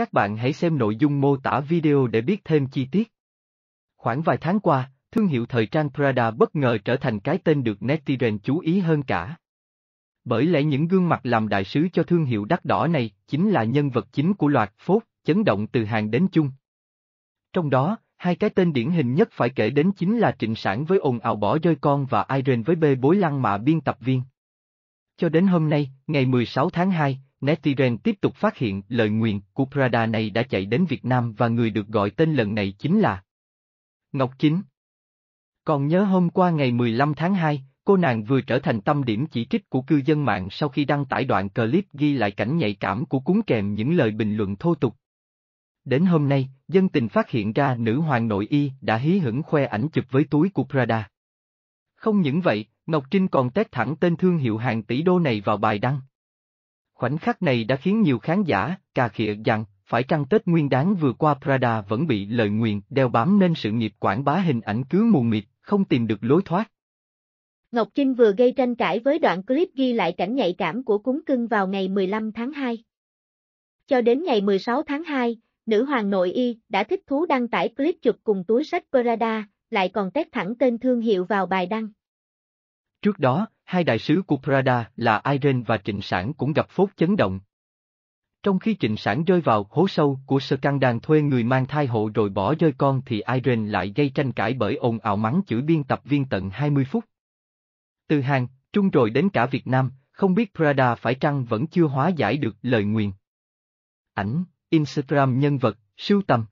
Các bạn hãy xem nội dung mô tả video để biết thêm chi tiết. Khoảng vài tháng qua, thương hiệu thời trang Prada bất ngờ trở thành cái tên được netizen chú ý hơn cả. Bởi lẽ những gương mặt làm đại sứ cho thương hiệu đắt đỏ này chính là nhân vật chính của loạt phốt, chấn động từ hàng đến chung. Trong đó, hai cái tên điển hình nhất phải kể đến chính là Trịnh Sản với ồn ào bỏ rơi con và Irene với bê bối lăng mạ biên tập viên. Cho đến hôm nay, ngày 16 tháng 2, Netizen tiếp tục phát hiện lời nguyện của Prada này đã chạy đến Việt Nam và người được gọi tên lần này chính là Ngọc Chính. Còn nhớ hôm qua ngày 15 tháng 2, cô nàng vừa trở thành tâm điểm chỉ trích của cư dân mạng sau khi đăng tải đoạn clip ghi lại cảnh nhạy cảm của cuốn kèm những lời bình luận thô tục. Đến hôm nay, dân tình phát hiện ra nữ hoàng nội y đã hí hửng khoe ảnh chụp với túi của Prada. Không những vậy, Ngọc Trinh còn tét thẳng tên thương hiệu hàng tỷ đô này vào bài đăng. Khoảnh khắc này đã khiến nhiều khán giả, cà khịa rằng, phải trăng Tết Nguyên đáng vừa qua Prada vẫn bị lời nguyền đeo bám nên sự nghiệp quảng bá hình ảnh cứ mù mịt, không tìm được lối thoát. Ngọc Trinh vừa gây tranh cãi với đoạn clip ghi lại cảnh nhạy cảm của cúng cưng vào ngày 15 tháng 2. Cho đến ngày 16 tháng 2, nữ hoàng nội y đã thích thú đăng tải clip chụp cùng túi sách Prada, lại còn tét thẳng tên thương hiệu vào bài đăng. Trước đó, hai đại sứ của Prada là Irene và Trịnh Sản cũng gặp phốt chấn động. Trong khi Trịnh Sản rơi vào hố sâu của sơ căng đàn thuê người mang thai hộ rồi bỏ rơi con thì Irene lại gây tranh cãi bởi ồn ào mắng chửi biên tập viên tận 20 phút. Từ Hàn, Trung rồi đến cả Việt Nam, không biết Prada phải trăng vẫn chưa hóa giải được lời nguyền. Ảnh, Instagram nhân vật, sưu tầm.